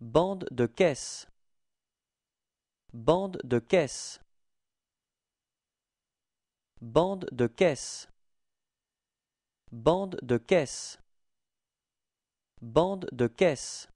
Bande de caisse. Bande de caisse. Bande de caisse. Bande de caisse. Bande de caisse.